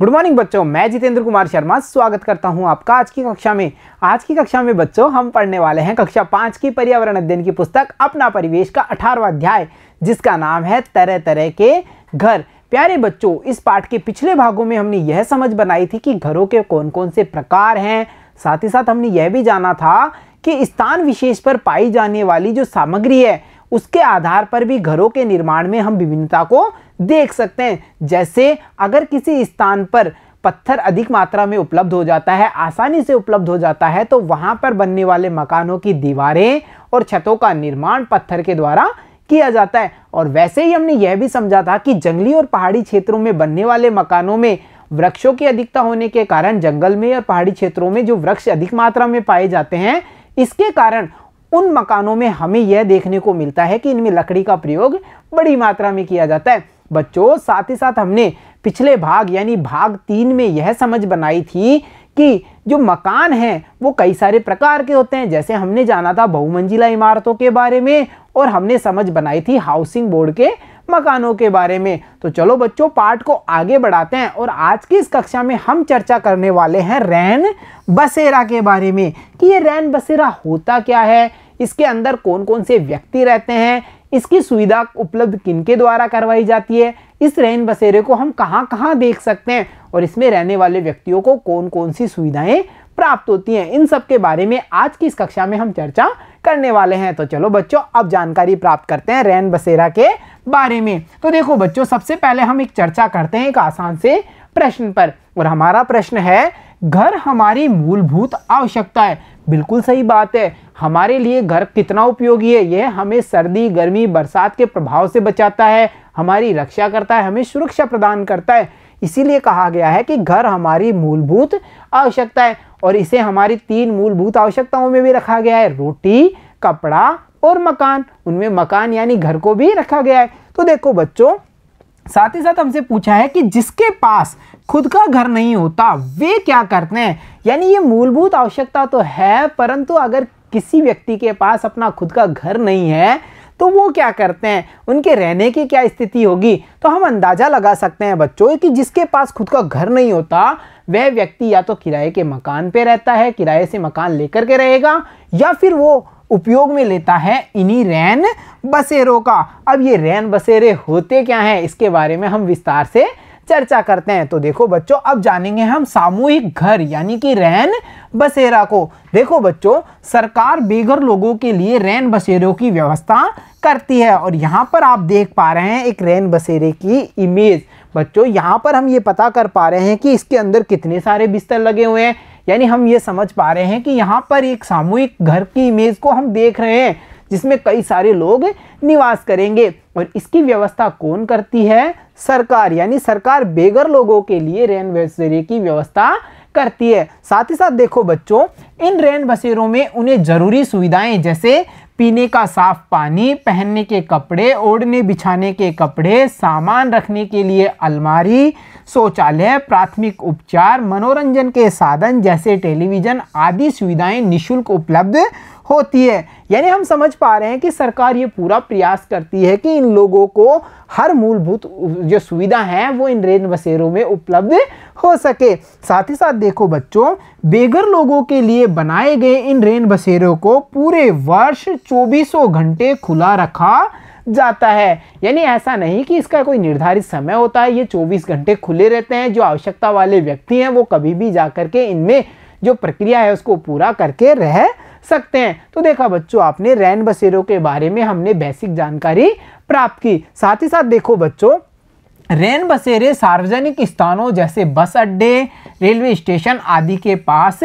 good morning बच्चों मैं जितेंद्र कुमार शर्मा स्वागत करता हूं आपका आज की कक्षा में आज की कक्षा में बच्चों हम पढ़ने वाले हैं कक्षा पाँच की पर्यावरण अध्ययन की पुस्तक अपना परिवेश का अठारवा अध्याय जिसका नाम है तरह तरह के घर प्यारे बच्चों इस पाठ के पिछले भागों में हमने यह समझ बनाई थी कि घरों के कौन कौन से प्रकार हैं साथ ही साथ हमने यह भी जाना था कि स्थान विशेष पर पाई जाने वाली जो सामग्री है उसके आधार पर भी घरों के निर्माण में हम विभिन्नता को देख सकते हैं जैसे अगर किसी स्थान पर पत्थर अधिक मात्रा में उपलब्ध हो जाता है आसानी से उपलब्ध हो जाता है तो वहाँ पर बनने वाले मकानों की दीवारें और छतों का निर्माण पत्थर के द्वारा किया जाता है और वैसे ही हमने यह भी समझा था कि जंगली और पहाड़ी क्षेत्रों में बनने वाले मकानों में वृक्षों की अधिकता होने के कारण जंगल में और पहाड़ी क्षेत्रों में जो वृक्ष अधिक मात्रा में पाए जाते हैं इसके कारण उन मकानों में हमें यह देखने को मिलता है कि इनमें लकड़ी का प्रयोग बड़ी मात्रा में किया जाता है बच्चों साथ ही साथ हमने पिछले भाग यानी भाग तीन में यह समझ बनाई थी कि जो मकान है वो कई सारे प्रकार के होते हैं जैसे हमने जाना था बहुमंजिला इमारतों के बारे में और हमने समझ बनाई थी हाउसिंग बोर्ड के मकानों के बारे में तो चलो बच्चों पार्ट को आगे बढ़ाते हैं और आज की इस कक्षा में हम चर्चा करने वाले हैं रैन बसेरा के बारे में कि ये रैन बसेरा होता क्या है इसके अंदर कौन कौन से व्यक्ति रहते हैं इसकी सुविधा उपलब्ध किनके द्वारा करवाई जाती है इस रहन बसेरे को हम कहाँ कहाँ देख सकते हैं और इसमें रहने वाले व्यक्तियों को कौन कौन सी सुविधाएं प्राप्त होती हैं इन सब के बारे में आज की इस कक्षा में हम चर्चा करने वाले हैं तो चलो बच्चों अब जानकारी प्राप्त करते हैं रैन बसेरा के बारे में तो देखो बच्चों सबसे पहले हम एक चर्चा करते हैं एक आसान से प्रश्न पर और हमारा प्रश्न है घर हमारी मूलभूत आवश्यकता है बिल्कुल सही बात है हमारे लिए घर कितना उपयोगी है यह हमें सर्दी गर्मी बरसात के प्रभाव से बचाता है हमारी रक्षा करता है हमें सुरक्षा प्रदान करता है इसीलिए कहा गया है कि घर हमारी मूलभूत आवश्यकता है और इसे हमारी तीन मूलभूत आवश्यकताओं में भी रखा गया है रोटी कपड़ा और मकान उनमें मकान यानी घर को भी रखा गया है तो देखो बच्चों साथ ही साथ हमसे पूछा है कि जिसके पास खुद का घर नहीं होता वे क्या करते हैं यानी ये मूलभूत आवश्यकता तो है परंतु अगर किसी व्यक्ति के पास अपना खुद का घर नहीं है तो वो क्या करते हैं उनके रहने की क्या स्थिति होगी तो हम अंदाज़ा लगा सकते हैं बच्चों कि जिसके पास खुद का घर नहीं होता वह व्यक्ति या तो किराए के मकान पे रहता है किराए से मकान लेकर के रहेगा या फिर वो उपयोग में लेता है इन्हीं रैन बसेरों का अब ये रैन बसेरे होते क्या हैं इसके बारे में हम विस्तार से चर्चा करते हैं तो देखो बच्चों अब जानेंगे हम सामूहिक घर यानी कि रैन बसेरा को देखो बच्चों सरकार बेघर लोगों के लिए रैन बसेरों की व्यवस्था करती है और यहाँ पर आप देख पा रहे हैं एक रैन बसेरे की इमेज बच्चों यहाँ पर हम ये पता कर पा रहे हैं कि इसके अंदर कितने सारे बिस्तर लगे हुए हैं यानी हम ये समझ पा रहे हैं कि यहाँ पर एक सामूहिक घर की इमेज को हम देख रहे हैं जिसमें कई सारे लोग निवास करेंगे और इसकी व्यवस्था कौन करती है सरकार यानी सरकार बेगर लोगों के लिए रैन बसेरे की व्यवस्था करती है साथ ही साथ देखो बच्चों इन रैन बसेरों में उन्हें जरूरी सुविधाएं जैसे पीने का साफ पानी पहनने के कपड़े ओढ़ने बिछाने के कपड़े सामान रखने के लिए अलमारी शौचालय प्राथमिक उपचार मनोरंजन के साधन जैसे टेलीविज़न आदि सुविधाएं निशुल्क उपलब्ध होती है यानी हम समझ पा रहे हैं कि सरकार ये पूरा प्रयास करती है कि इन लोगों को हर मूलभूत जो सुविधा है वो इन रेन बसेरों में उपलब्ध हो सके साथ ही साथ देखो बच्चों बेघर लोगों के लिए बनाए गए इन रेन बसेरों को पूरे वर्ष चौबीसों घंटे खुला रखा जाता है यानी ऐसा नहीं कि इसका कोई निर्धारित समय होता है ये 24 घंटे खुले रहते हैं जो आवश्यकता वाले व्यक्ति हैं वो कभी भी जा करके इनमें जो प्रक्रिया है उसको पूरा करके रह सकते हैं तो देखा बच्चों आपने रैन बसेरों के बारे में हमने बेसिक जानकारी प्राप्त की साथ ही साथ देखो बच्चों रेन बसेरे सार्वजनिक स्थानों जैसे बस अड्डे रेलवे स्टेशन आदि के पास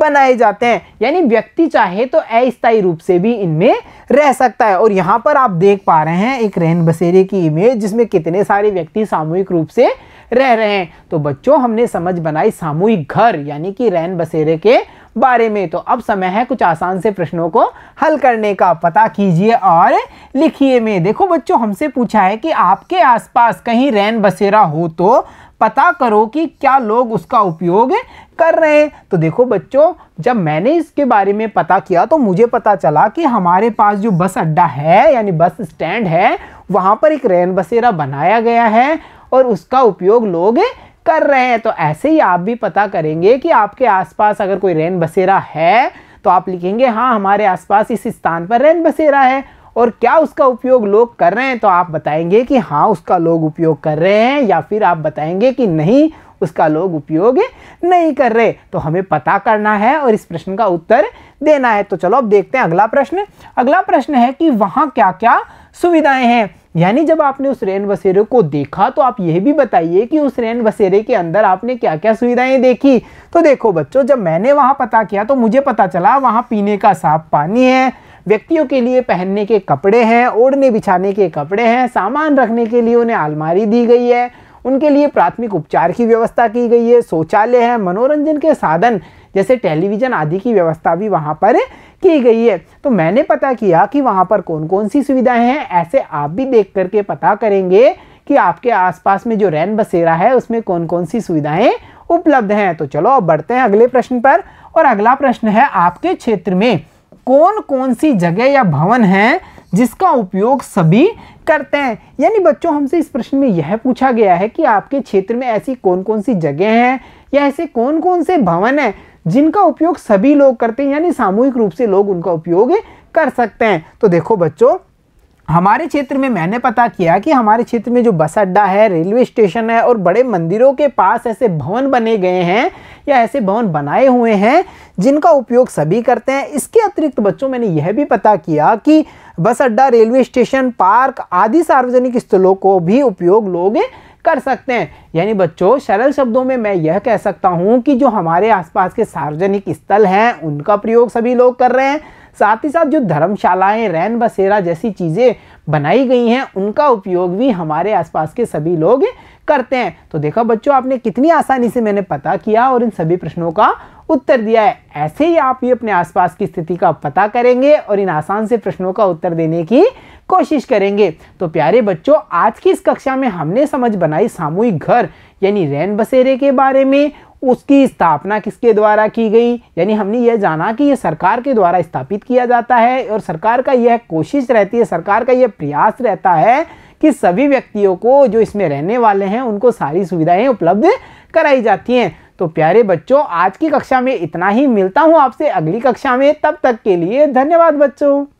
बनाए जाते हैं यानी व्यक्ति चाहे तो अस्थायी रूप से भी इनमें रह सकता है और यहाँ पर आप देख पा रहे हैं एक रेन बसेरे की इमेज जिसमें कितने सारे व्यक्ति सामूहिक रूप से रह रहे हैं तो बच्चों हमने समझ बनाई सामूहिक घर यानी कि रैन बसेरे के बारे में तो अब समय है कुछ आसान से प्रश्नों को हल करने का पता कीजिए और लिखिए में देखो बच्चों हमसे पूछा है कि आपके आसपास कहीं रैन बसेरा हो तो पता करो कि क्या लोग उसका उपयोग कर रहे हैं तो देखो बच्चों जब मैंने इसके बारे में पता किया तो मुझे पता चला कि हमारे पास जो बस अड्डा है यानी बस स्टैंड है वहाँ पर एक रैन बसेरा बनाया गया है और उसका उपयोग लोग कर रहे हैं तो ऐसे ही आप भी पता करेंगे कि आपके आसपास अगर कोई रैन बसेरा है तो आप लिखेंगे हाँ हमारे आसपास इस स्थान पर रैन बसेरा है और क्या उसका उपयोग लोग कर रहे हैं तो आप बताएंगे कि हाँ उसका लोग उपयोग कर रहे हैं या फिर आप बताएंगे कि नहीं उसका लोग उपयोग नहीं कर रहे तो हमें पता करना है और इस प्रश्न का उत्तर देना है तो चलो अब देखते हैं अगला प्रश्न अगला प्रश्न है कि वहाँ क्या क्या सुविधाएं हैं यानी जब आपने उस रैन बसेरे को देखा तो आप यह भी बताइए कि उस रैन बसेरे के अंदर आपने क्या क्या सुविधाएं देखी तो देखो बच्चों जब मैंने वहाँ पता किया तो मुझे पता चला वहाँ पीने का साफ पानी है व्यक्तियों के लिए पहनने के कपड़े हैं ओढ़ने बिछाने के कपड़े हैं सामान रखने के लिए उन्हें अलमारी दी गई है उनके लिए प्राथमिक उपचार की व्यवस्था की गई है शौचालय है मनोरंजन के साधन जैसे टेलीविज़न आदि की व्यवस्था भी वहाँ पर की गई है तो मैंने पता किया कि वहाँ पर कौन कौन सी सुविधाएं हैं ऐसे आप भी देख करके पता करेंगे कि आपके आसपास में जो रैन बसेरा है उसमें कौन कौन सी सुविधाएं उपलब्ध हैं तो चलो अब बढ़ते हैं अगले प्रश्न पर और अगला प्रश्न है आपके क्षेत्र में कौन कौन सी जगह या भवन हैं जिसका उपयोग सभी करते हैं यानी बच्चों हमसे इस प्रश्न में यह पूछा गया है कि आपके क्षेत्र में ऐसी कौन कौन सी जगह हैं या ऐसे कौन कौन से भवन हैं जिनका उपयोग सभी लोग करते हैं यानी सामूहिक रूप से लोग उनका उपयोग कर सकते हैं तो देखो बच्चों हमारे क्षेत्र में मैंने पता किया कि हमारे क्षेत्र में जो बस अड्डा है रेलवे स्टेशन है और बड़े मंदिरों के पास ऐसे भवन बने गए हैं या ऐसे भवन बनाए हुए हैं जिनका उपयोग सभी करते हैं इसके अतिरिक्त बच्चों मैंने यह भी पता किया कि बस अड्डा रेलवे स्टेशन पार्क आदि सार्वजनिक स्थलों को भी उपयोग लोग कर सकते हैं यानी बच्चों सरल शब्दों में मैं यह कह सकता हूँ कि जो हमारे आसपास के सार्वजनिक स्थल हैं उनका प्रयोग सभी लोग कर रहे हैं साथ ही साथ जो धर्मशालाएं रैन बसेरा जैसी चीज़ें बनाई गई हैं उनका उपयोग भी हमारे आसपास के सभी लोग करते हैं तो देखा बच्चों आपने कितनी आसानी से मैंने पता किया और इन सभी प्रश्नों का उत्तर दिया है ऐसे ही आप ये अपने आसपास की स्थिति का पता करेंगे और इन आसान से प्रश्नों का उत्तर देने की कोशिश करेंगे तो प्यारे बच्चों आज की इस कक्षा में हमने समझ बनाई सामूहिक घर यानी रैन बसेरे के बारे में उसकी स्थापना किसके द्वारा की गई यानी हमने यह जाना कि यह सरकार के द्वारा स्थापित किया जाता है और सरकार का यह कोशिश रहती है सरकार का यह प्रयास रहता है कि सभी व्यक्तियों को जो इसमें रहने वाले हैं उनको सारी सुविधाएं उपलब्ध कराई जाती हैं तो प्यारे बच्चों आज की कक्षा में इतना ही मिलता हूँ आपसे अगली कक्षा में तब तक के लिए धन्यवाद बच्चों